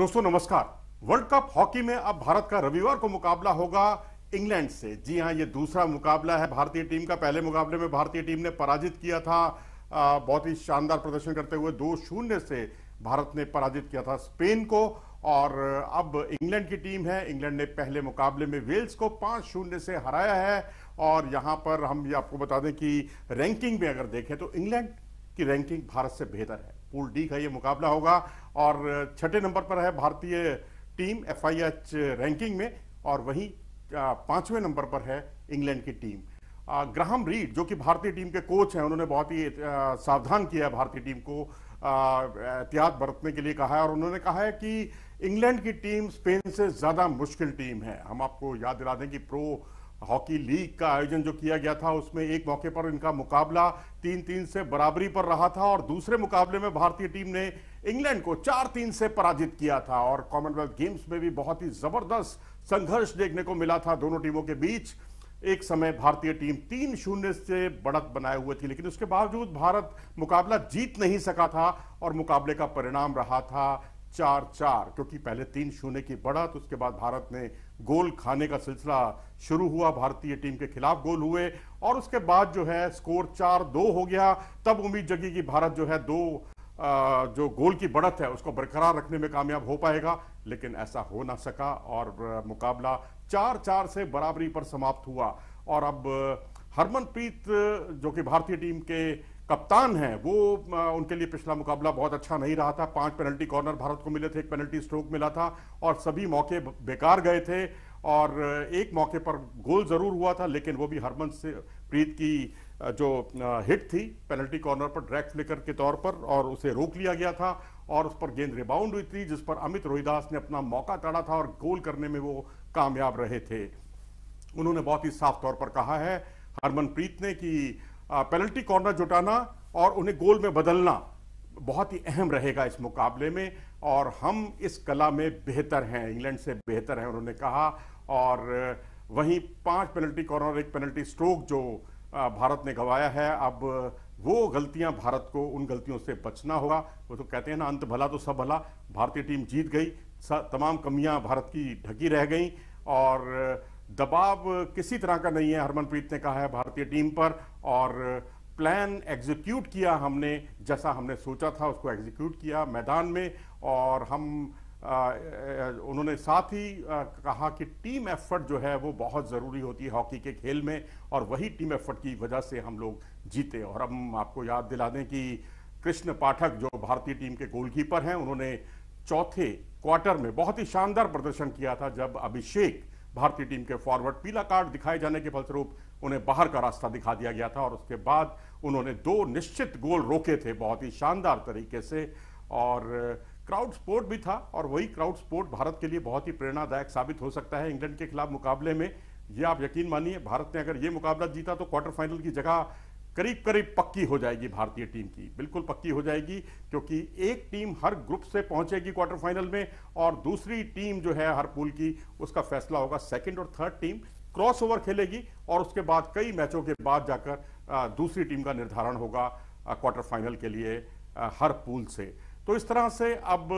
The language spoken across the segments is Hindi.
दोस्तों नमस्कार वर्ल्ड कप हॉकी में अब भारत का रविवार को मुकाबला होगा इंग्लैंड से जी हाँ ये दूसरा मुकाबला है भारतीय टीम का पहले मुकाबले में भारतीय टीम ने पराजित किया था बहुत ही शानदार प्रदर्शन करते हुए दो शून्य से भारत ने पराजित किया था स्पेन को और अब इंग्लैंड की टीम है इंग्लैंड ने पहले मुकाबले में वेल्स को पाँच शून्य से हराया है और यहाँ पर हम ये आपको बता दें कि रैंकिंग में अगर देखें तो इंग्लैंड की रैंकिंग भारत से बेहतर है पूल डी का ये मुकाबला होगा और छठे नंबर पर है भारतीय टीम एफआईएच रैंकिंग में और वहीं पांचवें नंबर पर है इंग्लैंड की टीम ग्राहम रीड जो कि भारतीय टीम के कोच हैं उन्होंने बहुत ही सावधान किया है भारतीय टीम को एहतियात बरतने के लिए कहा है और उन्होंने कहा है कि इंग्लैंड की टीम स्पेन से ज़्यादा मुश्किल टीम है हम आपको याद दिला दें कि प्रो हॉकी लीग का आयोजन जो किया गया था उसमें एक मौके पर इनका मुकाबला तीन तीन से बराबरी पर रहा था और दूसरे मुकाबले में भारतीय टीम ने इंग्लैंड को चार तीन से पराजित किया था और कॉमनवेल्थ गेम्स में भी बहुत ही जबरदस्त संघर्ष देखने को मिला था दोनों टीमों के बीच एक समय भारतीय टीम तीन शून्य से बढ़त बनाए हुए थी लेकिन उसके बावजूद भारत मुकाबला जीत नहीं सका था और मुकाबले का परिणाम रहा था चार चार क्योंकि पहले तीन शून्य की बढ़त उसके बाद भारत ने गोल खाने का सिलसिला शुरू हुआ भारतीय टीम के खिलाफ गोल हुए और उसके बाद जो है स्कोर चार दो हो गया तब उम्मीद जगी कि भारत जो है दो आ, जो गोल की बढ़त है उसको बरकरार रखने में कामयाब हो पाएगा लेकिन ऐसा हो ना सका और मुकाबला चार चार से बराबरी पर समाप्त हुआ और अब हरमनप्रीत जो कि भारतीय टीम के कप्तान हैं वो उनके लिए पिछला मुकाबला बहुत अच्छा नहीं रहा था पांच पेनल्टी कॉर्नर भारत को मिले थे एक पेनल्टी स्ट्रोक मिला था और सभी मौके बेकार गए थे और एक मौके पर गोल जरूर हुआ था लेकिन वो भी हरमन से प्रीत की जो हिट थी पेनल्टी कॉर्नर पर ड्रैक फ्लिकर के तौर पर और उसे रोक लिया गया था और उस पर गेंद रिबाउंड हुई थी जिस पर अमित रोहिदास ने अपना मौका ताड़ा था और गोल करने में वो कामयाब रहे थे उन्होंने बहुत ही साफ तौर पर कहा है हरमनप्रीत ने कि पेनल्टी कॉर्नर जुटाना और उन्हें गोल में बदलना बहुत ही अहम रहेगा इस मुकाबले में और हम इस कला में बेहतर हैं इंग्लैंड से बेहतर हैं उन्होंने कहा और वहीं पांच पेनल्टी कॉर्नर एक पेनल्टी स्ट्रोक जो भारत ने गंवाया है अब वो गलतियां भारत को उन गलतियों से बचना होगा वो तो कहते हैं ना अंत भला तो सब भला भारतीय टीम जीत गई तमाम कमियां भारत की ढकी रह गई और दबाव किसी तरह का नहीं है हरमनप्रीत ने कहा है भारतीय टीम पर और प्लान एग्जीक्यूट किया हमने जैसा हमने सोचा था उसको एग्जीक्यूट किया मैदान में और हम आ, उन्होंने साथ ही आ, कहा कि टीम एफर्ट जो है वो बहुत ज़रूरी होती है हॉकी के खेल में और वही टीम एफर्ट की वजह से हम लोग जीते और हम आपको याद दिला दें कि कृष्ण पाठक जो भारतीय टीम के गोलकीपर हैं उन्होंने चौथे क्वार्टर में बहुत ही शानदार प्रदर्शन किया था जब अभिषेक भारतीय टीम के फॉरवर्ड पीला कार्ड दिखाए जाने के फलस्वरूप उन्हें बाहर का रास्ता दिखा दिया गया था और उसके बाद उन्होंने दो निश्चित गोल रोके थे बहुत ही शानदार तरीके से और क्राउड स्पोर्ट भी था और वही क्राउड स्पोर्ट भारत के लिए बहुत ही प्रेरणादायक साबित हो सकता है इंग्लैंड के खिलाफ मुकाबले में ये आप यकीन मानिए भारत ने अगर ये मुकाबला जीता तो क्वार्टर फाइनल की जगह करीब करीब पक्की हो जाएगी भारतीय टीम की बिल्कुल पक्की हो जाएगी क्योंकि एक टीम हर ग्रुप से पहुंचेगी क्वार्टर फाइनल में और दूसरी टीम जो है हर पूल की उसका फैसला होगा सेकंड और थर्ड टीम क्रॉस ओवर खेलेगी और उसके बाद कई मैचों के बाद जाकर दूसरी टीम का निर्धारण होगा क्वार्टर फाइनल के लिए हर पूल से तो इस तरह से अब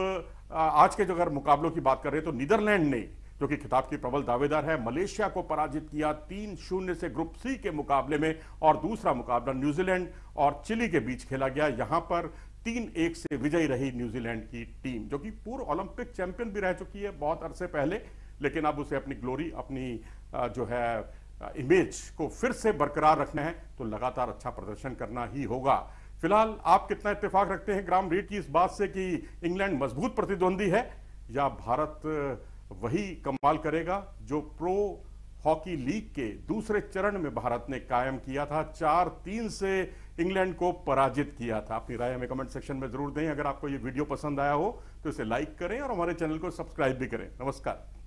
आज के जो अगर मुकाबलों की बात कर रहे हैं तो नीदरलैंड ने जो कि खिताब की प्रबल दावेदार है मलेशिया को पराजित किया तीन शून्य से ग्रुप सी के मुकाबले में और दूसरा मुकाबला न्यूजीलैंड और चिली के बीच खेला गया यहां पर तीन एक से विजयी रही न्यूजीलैंड की टीम जो कि पूर्व ओलंपिक चैंपियन भी रह चुकी है बहुत अरसे पहले लेकिन अब उसे अपनी ग्लोरी अपनी जो है इमेज को फिर से बरकरार रखना है तो लगातार अच्छा प्रदर्शन करना ही होगा फिलहाल आप कितना इत्तेफाक रखते हैं ग्राम रीड की इस बात से कि इंग्लैंड मजबूत प्रतिद्वंदी है या भारत वही कमाल करेगा जो प्रो हॉकी लीग के दूसरे चरण में भारत ने कायम किया था चार तीन से इंग्लैंड को पराजित किया था अपनी राय हमें कमेंट सेक्शन में जरूर दें अगर आपको ये वीडियो पसंद आया हो तो इसे लाइक करें और हमारे चैनल को सब्सक्राइब भी करें नमस्कार